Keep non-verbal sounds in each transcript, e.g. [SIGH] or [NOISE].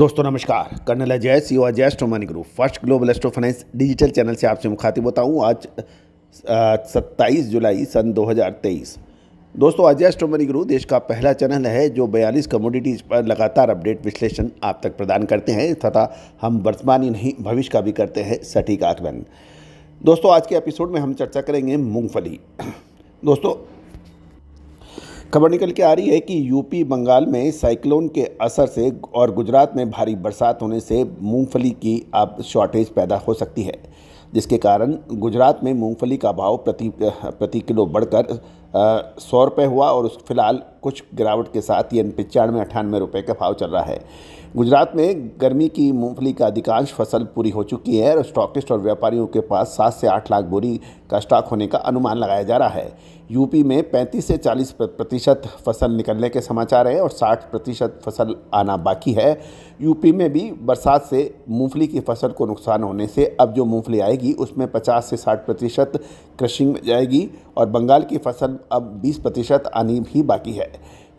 दोस्तों नमस्कार colonel Ajay C O Ajay स्टोमानी group first global astro finance digital channel से आपसे मुखातिब होता हूँ आज सत्ताईस जुलाई सन 2023 दोस्तों अजय स्टोमानी ग्रुप देश का पहला चैनल है जो 42 कमोडिटीज़ पर लगातार अपडेट विश्लेषण आप तक प्रदान करते हैं तथा हम वर्तमान ही नहीं भविष्य का भी करते हैं सटीक आकलन दोस्तों आज के एपिसोड में हम चर्चा करेंगे मूँगफली दोस्तों खबर निकल के आ रही है कि यूपी बंगाल में साइक्लोन के असर से और गुजरात में भारी बरसात होने से मूंगफली की अब शॉर्टेज पैदा हो सकती है जिसके कारण गुजरात में मूंगफली का भाव प्रति प्रति किलो बढ़कर सौ रुपये हुआ और उस फिलहाल कुछ गिरावट के साथ ये पचानवे अठानवे रुपये का भाव चल रहा है गुजरात में गर्मी की मूंगफली का अधिकांश फसल पूरी हो चुकी है और स्टॉकिस्ट और व्यापारियों के पास सात से आठ लाख बोरी का स्टॉक होने का अनुमान लगाया जा रहा है यूपी में पैंतीस से चालीस प्रतिशत फसल निकलने के समाचार हैं और साठ प्रतिशत फसल आना बाकी है यूपी में भी बरसात से मूंगफली की फसल को नुकसान होने से अब जो मूंगफली आएगी उसमें पचास से साठ प्रतिशत क्रशिंग में जाएगी और बंगाल की फसल अब 20 प्रतिशत आनी भी बाकी है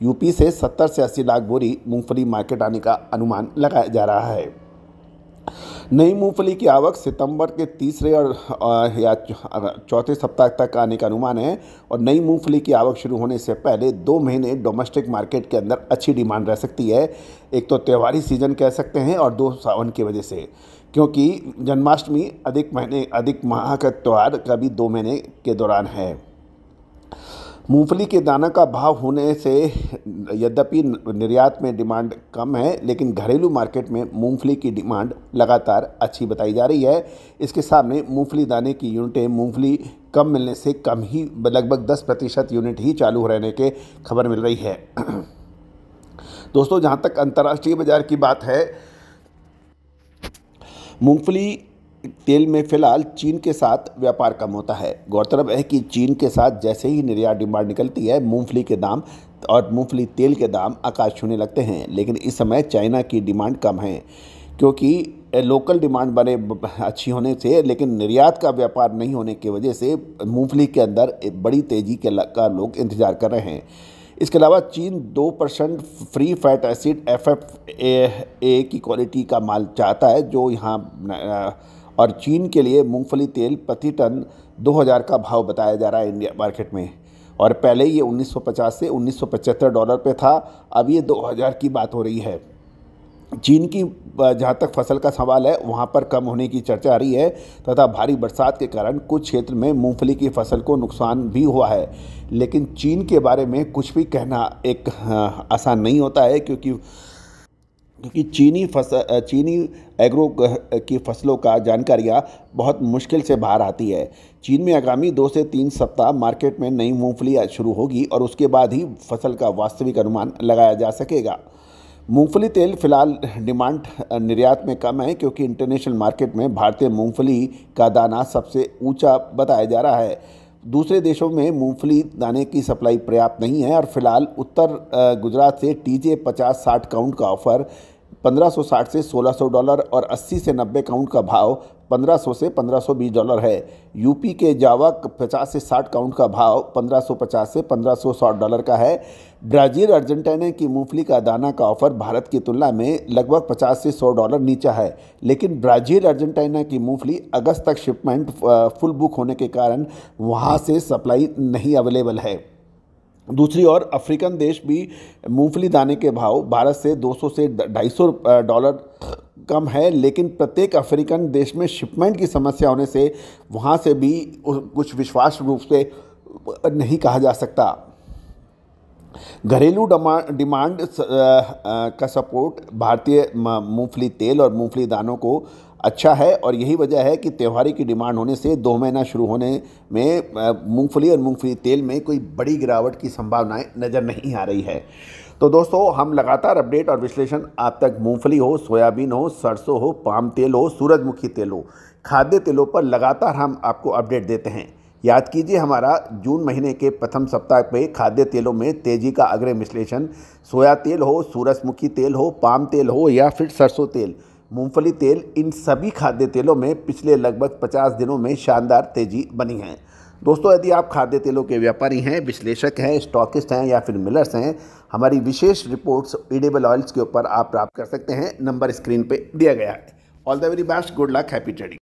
यूपी से 70 से 80 लाख बोरी मूंगफली मार्केट आने का अनुमान लगाया जा रहा है नई मूंगफली की आवक सितंबर के तीसरे और या चौथे सप्ताह तक आने का अनुमान है और नई मूंगफली की आवक शुरू होने से पहले दो महीने डोमेस्टिक मार्केट के अंदर अच्छी डिमांड रह सकती है एक तो त्यौहारी सीजन कह सकते हैं और दो सावन की वजह से क्योंकि जन्माष्टमी अधिक महीने अधिक माह का त्यौहार का भी दो महीने के दौरान है मूंगफली के दाना का भाव होने से यद्यपि निर्यात में डिमांड कम है लेकिन घरेलू मार्केट में मूंगफली की डिमांड लगातार अच्छी बताई जा रही है इसके सामने मूंगफली दाने की यूनिटें मूंगफली कम मिलने से कम ही लगभग 10 प्रतिशत यूनिट ही चालू रहने के खबर मिल रही है [CLEARS THROAT] दोस्तों जहाँ तक अंतर्राष्ट्रीय बाज़ार की बात है मूँगफली तेल में फिलहाल चीन के साथ व्यापार कम होता है गौरतलब है कि चीन के साथ जैसे ही निर्यात डिमांड निकलती है मूंगफली के दाम और मूंगफली तेल के दाम आकाश छूने लगते हैं लेकिन इस समय चाइना की डिमांड कम है क्योंकि लोकल डिमांड बने अच्छी होने से लेकिन निर्यात का व्यापार नहीं होने की वजह से मूँगफली के अंदर बड़ी तेज़ी के का लोग इंतज़ार कर रहे हैं इसके अलावा चीन दो percent free fat acid F F A की क्वालिटी का माल चाहता है जो यहाँ और चीन के लिए मूंगफली तेल प्रति टन 2000 का भाव बताया जा रहा है इंडिया मार्केट में और पहले ये 1950 से 1975 डॉलर पे था अब ये 2000 की बात हो रही है चीन की जहाँ तक फसल का सवाल है वहाँ पर कम होने की चर्चा आ रही है तथा भारी बरसात के कारण कुछ क्षेत्र में मूंगफली की फसल को नुकसान भी हुआ है लेकिन चीन के बारे में कुछ भी कहना एक आसान नहीं होता है क्योंकि क्योंकि चीनी फसल चीनी एग्रो की फसलों का जानकारियाँ बहुत मुश्किल से बाहर आती है चीन में आगामी दो से तीन सप्ताह मार्केट में नई मूंगफली शुरू होगी और उसके बाद ही फसल का वास्तविक अनुमान लगाया जा सकेगा मूंगफली तेल फिलहाल डिमांड निर्यात में कम है क्योंकि इंटरनेशनल मार्केट में भारतीय मूंगफली का दाना सबसे ऊंचा बताया जा रहा है दूसरे देशों में मूंगफली दाने की सप्लाई पर्याप्त नहीं है और फिलहाल उत्तर गुजरात से टीजे पचास साठ काउंट का ऑफ़र 1560 से 1600 डॉलर और 80 से 90 काउंट का भाव 1500 से 1520 डॉलर है यूपी के जावा 50 से 60 काउंट का भाव 1550 से 1560 डॉलर का है ब्राज़ील अर्जेंटीना की मूंगफली का दाना का ऑफ़र भारत की तुलना में लगभग 50 से 100 डॉलर नीचा है लेकिन ब्राज़ील अर्जेंटीना की मूंगफली अगस्त तक शिपमेंट फुल बुक होने के कारण वहाँ से सप्लाई नहीं अवेलेबल है दूसरी ओर अफ्रीकन देश भी मूंगफली दाने के भाव भारत से 200 से 250 डॉलर कम है लेकिन प्रत्येक अफ्रीकन देश में शिपमेंट की समस्या होने से वहाँ से भी कुछ विश्वास रूप से नहीं कहा जा सकता घरेलू डिमांड का सपोर्ट भारतीय मूंगफली तेल और मूंगफली दानों को अच्छा है और यही वजह है कि त्योहारी की डिमांड होने से दो महीना शुरू होने में मूंगफली और मूंगफली तेल में कोई बड़ी गिरावट की संभावनाएं नज़र नहीं आ रही है तो दोस्तों हम लगातार अपडेट और विश्लेषण आप तक मूंगफली हो सोयाबीन हो सरसों हो पाम तेल हो सूरजमुखी तेल हो खाद्य तेलों पर लगातार हम आपको अपडेट देते हैं याद कीजिए हमारा जून महीने के प्रथम सप्ताह पे खाद्य तेलों में तेजी का अग्रिम विश्लेषण सोया तेल हो सूरजमुखी तेल हो पाम तेल हो या फिर सरसों तेल मूंगफली तेल इन सभी खाद्य तेलों में पिछले लगभग 50 दिनों में शानदार तेज़ी बनी है दोस्तों यदि आप खाद्य तेलों के व्यापारी हैं विश्लेषक हैं स्टॉकिस्ट हैं या फिर मिलर्स हैं हमारी विशेष रिपोर्ट्स ईडेबल ऑयल्स के ऊपर आप प्राप्त कर सकते हैं नंबर स्क्रीन पर दिया गया है all the very best good luck happy trading